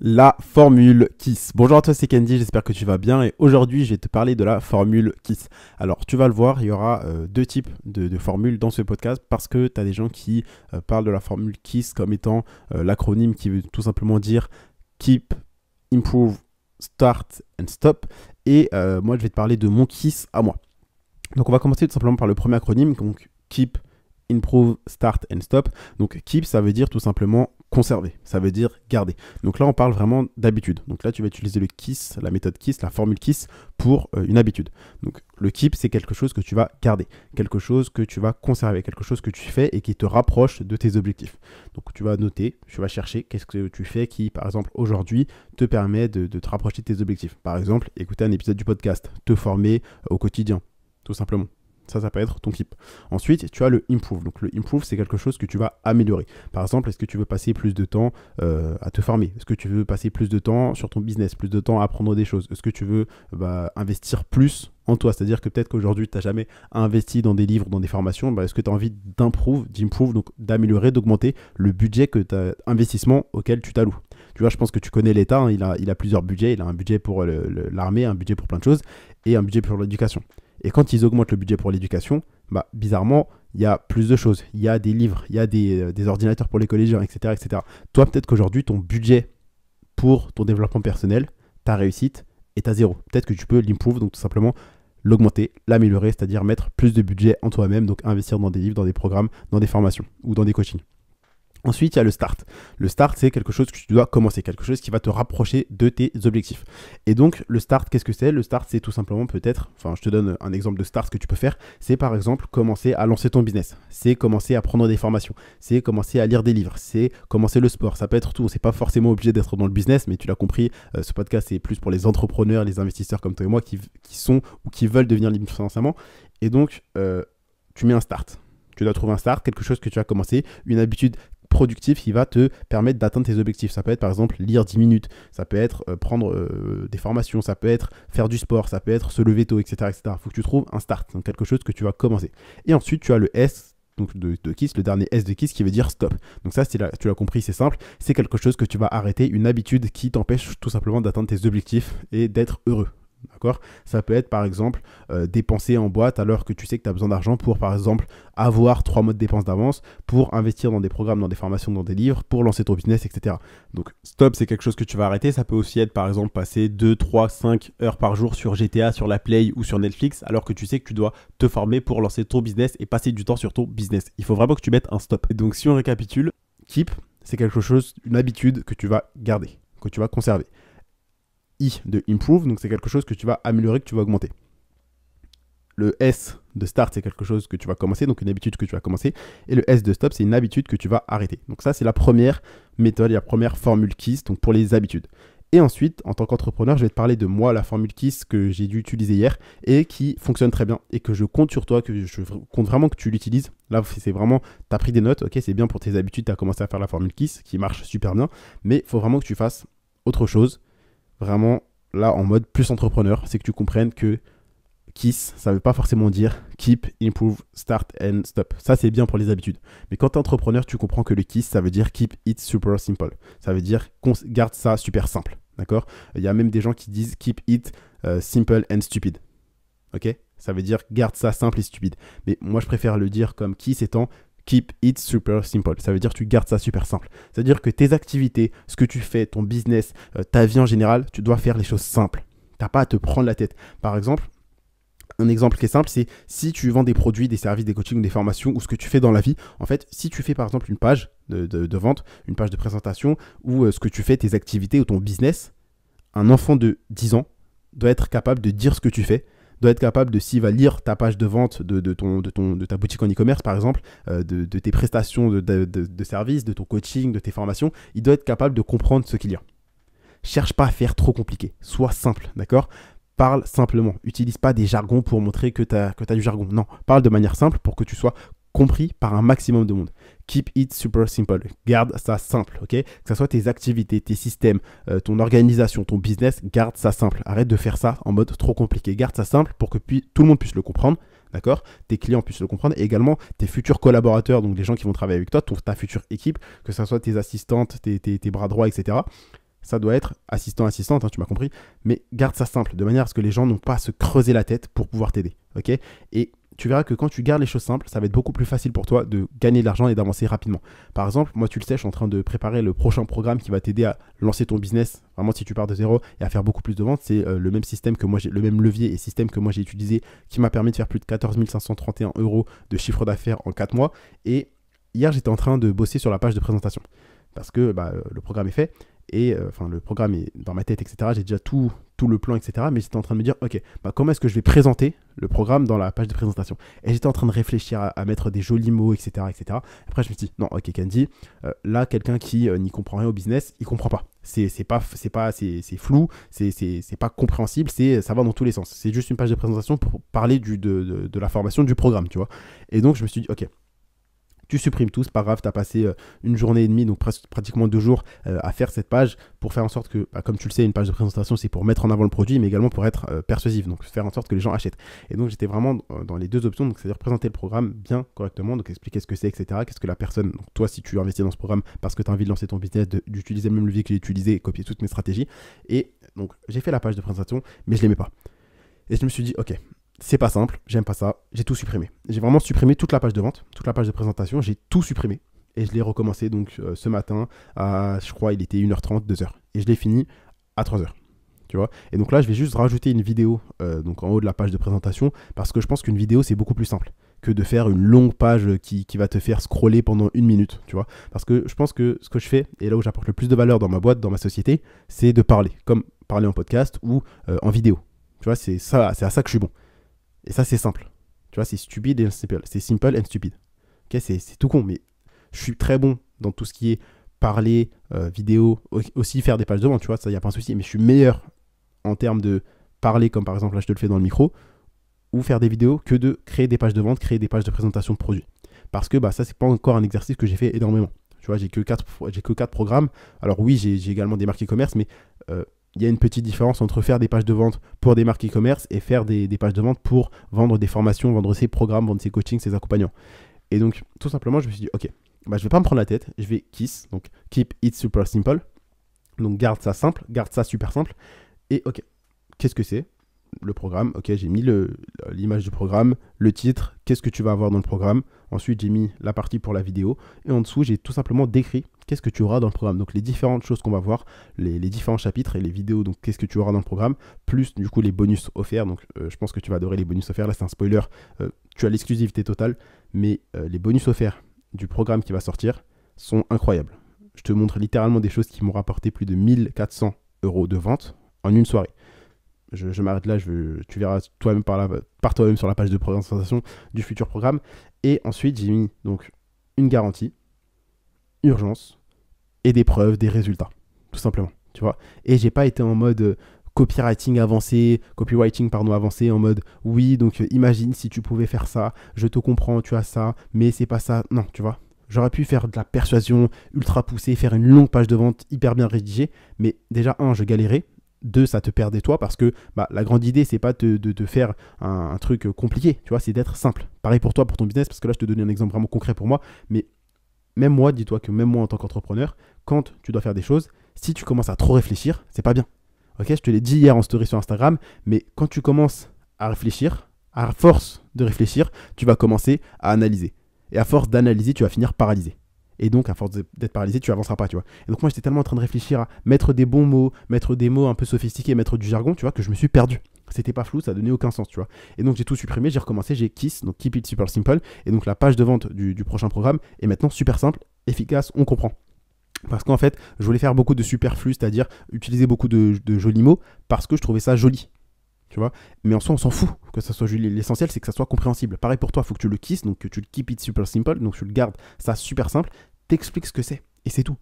la formule Kiss. Bonjour à toi, c'est Candy, j'espère que tu vas bien et aujourd'hui je vais te parler de la formule Kiss. Alors tu vas le voir, il y aura euh, deux types de, formules dans ce podcast parce que tu as des gens qui euh, parlent de la formule Kiss comme étant euh, l'acronyme qui veut tout simplement dire Keep, Improve, Start and Stop et moi je vais te parler de mon Kiss à moi. Donc on va commencer tout simplement par le premier acronyme, donc Keep, Improve, Start and Stop. Donc Keep ça veut dire tout simplement conserver, ça veut dire garder. Donc là, on parle vraiment d'habitude. Donc là, tu vas utiliser le KISS, la méthode KISS, la formule KISS pour euh, une habitude. Donc le keep, c'est quelque chose que tu vas garder, quelque chose que tu vas conserver, quelque chose que tu fais et qui te rapproche de tes objectifs. Donc tu vas noter, tu vas chercher qu'est-ce que tu fais qui, par exemple, aujourd'hui, te permet de te rapprocher de tes objectifs. Par exemple, écouter un épisode du podcast, te former euh, au quotidien, tout simplement. Ça, ça peut être ton keep. Ensuite, tu as le improve. Donc le improve, c'est quelque chose que tu vas améliorer. Par exemple, est-ce que tu veux passer plus de temps euh, à te former Est-ce que tu veux passer plus de temps sur ton business, plus de temps à apprendre des choses Est-ce que tu veux bah, investir plus en toi. C'est-à-dire que peut-être qu'aujourd'hui, tu n'as jamais investi dans des livres, dans des formations. Bah, est-ce que tu as envie d'improve, d'improve, donc d'améliorer, d'augmenter le budget que as, investissement auquel tu t'alloues Tu vois, je pense que tu connais l'État. Hein. il, il a plusieurs budgets. Il a un budget pour l'armée, un budget pour plein de choses et un budget pour l'éducation. Et quand ils augmentent le budget pour l'éducation, bah, bizarrement, il y a plus de choses. Il y a des livres, il y a des, euh, ordinateurs pour les collégiens, etc. etc. Toi, peut-être qu'aujourd'hui, ton budget pour ton développement personnel, ta réussite est à zéro. Peut-être que tu peux l'improve, donc tout simplement l'augmenter, l'améliorer, c'est-à-dire mettre plus de budget en toi-même, donc investir dans des livres, dans des programmes, dans des formations ou dans des coachings. Ensuite, il y a le start. Le start, c'est quelque chose que tu dois commencer, quelque chose qui va te rapprocher de tes objectifs. Et donc, le start, qu'est-ce que c'est Le start, c'est tout simplement peut-être, enfin, je te donne un exemple de start que tu peux faire. C'est par exemple commencer à lancer ton business. C'est commencer à prendre des formations. C'est commencer à lire des livres. C'est commencer le sport. Ça peut être tout. C'est pas forcément obligé d'être dans le business, mais tu l'as compris, euh, ce podcast, c'est plus pour les entrepreneurs, les investisseurs comme toi et moi qui, qui sont ou qui veulent devenir libre financièrement. Et donc, euh, tu mets un start. Tu dois trouver un start, quelque chose que tu as commencé, une habitude productif qui va te permettre d'atteindre tes objectifs. Ça peut être par exemple lire 10 minutes, ça peut être euh, prendre euh, des formations, ça peut être faire du sport, ça peut être se lever tôt, etc. etc. faut que tu trouves un start, donc quelque chose que tu vas commencer. Et ensuite, tu as le S donc de, Kiss, le dernier S de Kiss qui veut dire stop. Donc ça, tu l'as compris, c'est simple, c'est quelque chose que tu vas arrêter, une habitude qui t'empêche tout simplement d'atteindre tes objectifs et d'être heureux. D'accord Ça peut être par exemple euh, dépenser en boîte alors que tu sais que tu as besoin d'argent pour par exemple avoir trois modes de dépenses d'avance, pour investir dans des programmes, dans des formations, dans des livres, pour lancer ton business, etc. Donc stop, c'est quelque chose que tu vas arrêter. Ça peut aussi être par exemple passer 2, 3, 5 heures par jour sur GTA, sur la Play ou sur Netflix alors que tu sais que tu dois te former pour lancer ton business et passer du temps sur ton business. Il faut vraiment que tu mettes un stop. Et donc si on récapitule, keep, c'est quelque chose, une habitude que tu vas garder, que tu vas conserver. I de improve, donc c'est quelque chose que tu vas améliorer, que tu vas augmenter. Le S de start, c'est quelque chose que tu vas commencer, donc une habitude que tu vas commencer. Et le S de stop, c'est une habitude que tu vas arrêter. Donc ça, c'est la première méthode, la première formule KISS, donc pour les habitudes. Et ensuite, en tant qu'entrepreneur, je vais te parler de moi, la formule KISS que j'ai dû utiliser hier et qui fonctionne très bien et que je compte sur toi, que je compte vraiment que tu l'utilises. Là, c'est vraiment, tu as pris des notes, ok, c'est bien pour tes habitudes, tu as commencé à faire la formule KISS qui marche super bien, mais il faut vraiment que tu fasses autre chose vraiment là en mode plus entrepreneur, c'est que tu comprennes que KISS, ça ne veut pas forcément dire Keep, Improve, Start and Stop. Ça, c'est bien pour les habitudes. Mais quand tu es entrepreneur, tu comprends que le KISS, ça veut dire Keep It Super Simple. Ça veut dire garde ça super simple. D'accord Il y a même des gens qui disent Keep It euh, Simple and Stupid. Ok Ça veut dire garde ça simple et stupide. Mais moi, je préfère le dire comme KISS étant keep it super simple. Ça veut dire tu gardes ça super simple. C'est-à-dire que tes activités, ce que tu fais, ton business, euh, ta vie en général, tu dois faire les choses simples. Tu T'as pas à te prendre la tête. Par exemple, un exemple qui est simple, c'est si tu vends des produits, des services, des coachings, des formations ou ce que tu fais dans la vie. En fait, si tu fais par exemple une page de, vente, une page de présentation ou euh, ce que tu fais, tes activités ou ton business, un enfant de 10 ans doit être capable de dire ce que tu fais doit être capable de, s'il va lire ta page de vente de, ton, de, ton, de ta boutique en e-commerce, par exemple, euh, de, tes prestations de, de, de services, de ton coaching, de tes formations, il doit être capable de comprendre ce qu'il y a. Cherche pas à faire trop compliqué, sois simple, d'accord Parle simplement, utilise pas des jargons pour montrer que tu as, que as du jargon. Non, parle de manière simple pour que tu sois compris par un maximum de monde. Keep it super simple. Garde ça simple, ok Que ce soit tes activités, tes systèmes, euh, ton organisation, ton business, garde ça simple. Arrête de faire ça en mode trop compliqué. Garde ça simple pour que puis, tout le monde puisse le comprendre, d'accord Tes clients puissent le comprendre et également tes futurs collaborateurs, donc les gens qui vont travailler avec toi, ton, ta future équipe, que ce soit tes assistantes, tes, bras droits, etc ça doit être assistant, assistante, hein, tu m'as compris, mais garde ça simple, de manière à ce que les gens n'ont pas à se creuser la tête pour pouvoir t'aider, ok Et tu verras que quand tu gardes les choses simples, ça va être beaucoup plus facile pour toi de gagner de l'argent et d'avancer rapidement. Par exemple, moi, tu le sais, je suis en train de préparer le prochain programme qui va t'aider à lancer ton business, vraiment si tu pars de zéro, et à faire beaucoup plus de ventes. C'est euh, le même système que moi, j'ai, le même levier et système que moi j'ai utilisé qui m'a permis de faire plus de 14 531 euros de chiffre d'affaires en 4 mois. Et hier, j'étais en train de bosser sur la page de présentation parce que bah, euh, le programme est fait et euh, enfin le programme est dans ma tête, etc. J'ai déjà tout, tout le plan, etc. Mais j'étais en train de me dire, ok, bah comment est-ce que je vais présenter le programme dans la page de présentation Et j'étais en train de réfléchir à, mettre des jolis mots, etc., etc. Après, je me suis dit, non, ok, Candy, euh, là, quelqu'un qui euh, n'y comprend rien au business, il comprend pas. C'est pas, c'est pas, c'est flou, c'est pas compréhensible, c'est ça va dans tous les sens. C'est juste une page de présentation pour parler du, de la formation du programme, tu vois. Et donc, je me suis dit, ok, tu supprimes tout, c'est pas grave, tu as passé euh, une journée et demie, donc pratiquement deux jours euh, à faire cette page pour faire en sorte que, bah, comme tu le sais, une page de présentation, c'est pour mettre en avant le produit, mais également pour être euh, persuasif, donc faire en sorte que les gens achètent. Et donc j'étais vraiment dans les deux options, donc c'est-à-dire présenter le programme bien correctement, donc expliquer ce que c'est, etc. Qu'est-ce que la personne, donc toi si tu investis dans ce programme parce que tu as envie de lancer ton business, d'utiliser le même levier que j'ai utilisé copier toutes mes stratégies. Et donc j'ai fait la page de présentation, mais je l'aimais pas. Et je me suis dit, ok, c'est pas simple, j'aime pas ça, j'ai tout supprimé. J'ai vraiment supprimé toute la page de vente, toute la page de présentation, j'ai tout supprimé. Et je l'ai recommencé donc euh, ce matin à, je crois, il était 1h30, 2h. Et je l'ai fini à 3h. Tu vois et donc là, je vais juste rajouter une vidéo euh, donc en haut de la page de présentation parce que je pense qu'une vidéo, c'est beaucoup plus simple que de faire une longue page qui, qui, va te faire scroller pendant une minute, tu vois. Parce que je pense que ce que je fais, et là où j'apporte le plus de valeur dans ma boîte, dans ma société, c'est de parler, comme parler en podcast ou euh, en vidéo. Tu vois, c'est ça, c'est à ça que je suis bon. Et ça, c'est simple. Tu vois, c'est stupide et simple. C'est simple and stupide. Ok, c'est tout con, mais je suis très bon dans tout ce qui est parler, euh, vidéo, aussi faire des pages de vente, tu vois, ça, il n'y a pas un souci. Mais je suis meilleur en termes de parler, comme par exemple là, je te le fais dans le micro, ou faire des vidéos, que de créer des pages de vente, créer des pages de présentation de produits. Parce que bah, ça, c'est pas encore un exercice que j'ai fait énormément. Tu vois, j'ai que 4 que quatre programmes. Alors oui, j'ai également des marques e-commerce, mais euh, il y a une petite différence entre faire des pages de vente pour des marques e-commerce et faire des, pages de vente pour vendre des formations, vendre ses programmes, vendre ses coachings, ses accompagnants. Et donc, tout simplement, je me suis dit, ok, bah, je vais pas me prendre la tête, je vais KISS, donc Keep It Super Simple. Donc, garde ça simple, garde ça super simple. Et ok, qu'est-ce que c'est Le programme, ok, j'ai mis l'image du programme, le titre, qu'est-ce que tu vas avoir dans le programme, Ensuite, j'ai mis la partie pour la vidéo. Et en dessous, j'ai tout simplement décrit qu'est-ce que tu auras dans le programme. Donc les différentes choses qu'on va voir, les, différents chapitres et les vidéos, donc qu'est-ce que tu auras dans le programme, plus du coup les bonus offerts. Donc euh, je pense que tu vas adorer les bonus offerts. Là, c'est un spoiler. Euh, tu as l'exclusivité totale, mais euh, les bonus offerts du programme qui va sortir sont incroyables. Je te montre littéralement des choses qui m'ont rapporté plus de 1400 euros de vente en une soirée. Je, m'arrête là, tu verras toi-même par, toi-même sur la page de présentation du futur programme. Et ensuite, j'ai mis donc une garantie, urgence, et des preuves, des résultats, tout simplement. Tu vois Et j'ai pas été en mode euh, copywriting avancé, copywriting pardon avancé en mode oui donc euh, imagine si tu pouvais faire ça, je te comprends, tu as ça, mais c'est pas ça. Non, tu vois. J'aurais pu faire de la persuasion ultra poussée, faire une longue page de vente hyper bien rédigée, mais déjà un, je galérais deux, ça te perdait toi parce que bah, la grande idée, c'est pas de, de, faire un, truc euh, compliqué, tu vois, c'est d'être simple. Pareil pour toi, pour ton business, parce que là, je te donne un exemple vraiment concret pour moi, mais même moi, dis-toi que même moi en tant qu'entrepreneur, quand tu dois faire des choses, si tu commences à trop réfléchir, c'est pas bien. Ok, je te l'ai dit hier en story sur Instagram, mais quand tu commences à réfléchir, à force de réfléchir, tu vas commencer à analyser. Et à force d'analyser, tu vas finir paralysé. Et donc, à force d'être paralysé, tu avanceras pas, tu vois. Et donc, moi, j'étais tellement en train de réfléchir à mettre des bons mots, mettre des mots un peu sophistiqués, mettre du jargon, tu vois, que je me suis perdu. C'était pas flou, ça donnait aucun sens, tu vois. Et donc, j'ai tout supprimé, j'ai recommencé, j'ai Kiss, donc Keep It Super Simple. Et donc, la page de vente du, prochain programme est maintenant super simple, efficace, on comprend. Parce qu'en fait, je voulais faire beaucoup de superflu, c'est-à-dire utiliser beaucoup de, jolis mots, parce que je trouvais ça joli tu vois. Mais en soi, on s'en fout que ça soit L'essentiel, c'est que ça soit compréhensible. Pareil pour toi, il faut que tu le kisses, donc que tu le keep it super simple, donc tu le gardes ça super simple, t'expliques ce que c'est, et c'est tout,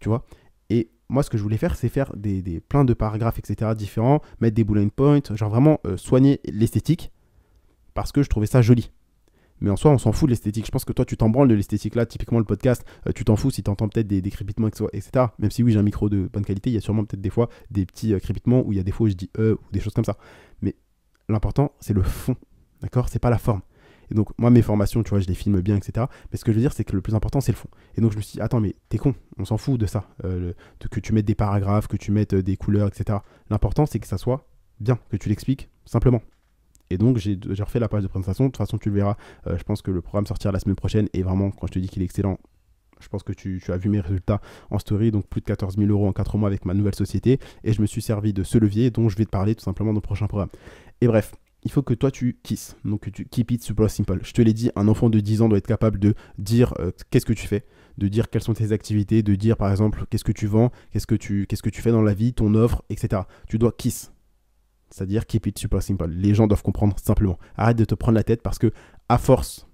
tu vois. Et moi, ce que je voulais faire, c'est faire des, des, plein de paragraphes, etc., différents, mettre des bullet points, genre vraiment euh, soigner l'esthétique, parce que je trouvais ça joli. Mais en soi, on s'en fout de l'esthétique. Je pense que toi, tu t'en branles de l'esthétique là. Typiquement, le podcast, euh, tu t'en fous si tu entends peut-être des, crépitements, etc. Même si oui, j'ai un micro de bonne qualité, il y a sûrement peut-être des fois des petits euh, crépitements où il y a des fois où je dis euh ou des choses comme ça. Mais l'important, c'est le fond. D'accord C'est pas la forme. Et donc, moi, mes formations, tu vois, je les filme bien, etc. Mais ce que je veux dire, c'est que le plus important, c'est le fond. Et donc, je me suis dit, attends, mais t'es con, on s'en fout de ça. Euh, de, que tu mettes des paragraphes, que tu mettes des couleurs, etc. L'important, c'est que ça soit bien, que tu l'expliques simplement. Et donc, j'ai refait la page de présentation. De toute façon, tu le verras. Euh, je pense que le programme sortira la semaine prochaine. Et vraiment, quand je te dis qu'il est excellent, je pense que tu, as vu mes résultats en story, donc plus de 14 000 euros en 4 mois avec ma nouvelle société. Et je me suis servi de ce levier dont je vais te parler tout simplement dans le prochain programme. Et bref, il faut que toi tu kisses, donc tu keep it super simple. Je te l'ai dit, un enfant de 10 ans doit être capable de dire euh, qu'est-ce que tu fais, de dire quelles sont tes activités, de dire par exemple qu'est-ce que tu vends, qu'est-ce que tu, qu'est-ce que tu fais dans la vie, ton offre, etc. Tu dois kiss. C'est-à-dire keep it super simple. Les gens doivent comprendre simplement. Arrête de te prendre la tête parce que à force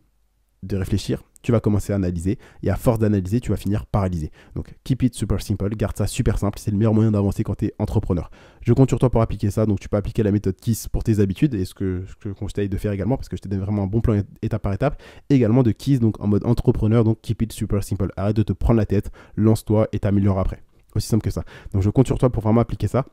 de réfléchir, tu vas commencer à analyser et à force d'analyser, tu vas finir paralysé. Donc keep it super simple, garde ça super simple, c'est le meilleur moyen d'avancer quand tu es entrepreneur. Je compte sur toi pour appliquer ça, donc tu peux appliquer la méthode KISS pour tes habitudes et ce que je conseille de faire également parce que je te donne vraiment un bon plan étape par étape, également de KISS donc en mode entrepreneur, donc keep it super simple. Arrête de te prendre la tête, lance-toi et t'améliores après. Aussi simple que ça. Donc je compte sur toi pour vraiment appliquer ça.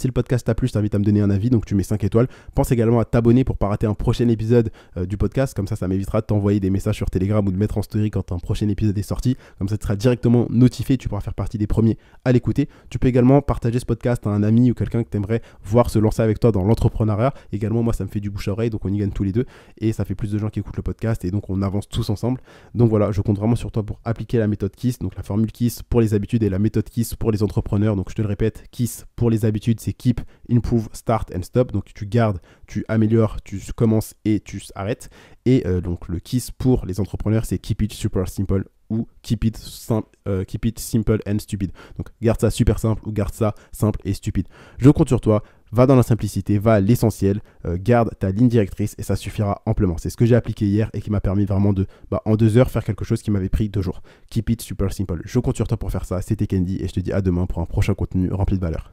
Si le podcast t'a plu, je t'invite à me donner un avis, donc tu mets 5 étoiles. Pense également à t'abonner pour ne pas rater un prochain épisode euh, du podcast. Comme ça, ça m'évitera de t'envoyer des messages sur Telegram ou de mettre en story quand un prochain épisode est sorti. Comme ça, tu seras directement notifié. Tu pourras faire partie des premiers à l'écouter. Tu peux également partager ce podcast à un ami ou quelqu'un que t'aimerais voir se lancer avec toi dans l'entrepreneuriat. Également, moi, ça me fait du bouche à oreille, donc on y gagne tous les deux. Et ça fait plus de gens qui écoutent le podcast et donc on avance tous ensemble. Donc voilà, je compte vraiment sur toi pour appliquer la méthode KISS, donc la formule KISS pour les habitudes et la méthode KISS pour les entrepreneurs. Donc je te le répète, KISS pour les habitudes, c'est keep, improve, start and stop. Donc tu gardes, tu améliores, tu commences et tu arrêtes. Et euh, donc le KISS pour les entrepreneurs, c'est keep it super simple ou keep it, simple, euh, it simple and stupid. Donc garde ça super simple ou garde ça simple et stupide. Je compte sur toi. Va dans la simplicité, va à l'essentiel, euh, garde ta ligne directrice et ça suffira amplement. C'est ce que j'ai appliqué hier et qui m'a permis vraiment de, bah, en deux heures, faire quelque chose qui m'avait pris deux jours. Keep it super simple. Je compte sur toi pour faire ça. C'était Candy et je te dis à demain pour un prochain contenu rempli de valeur.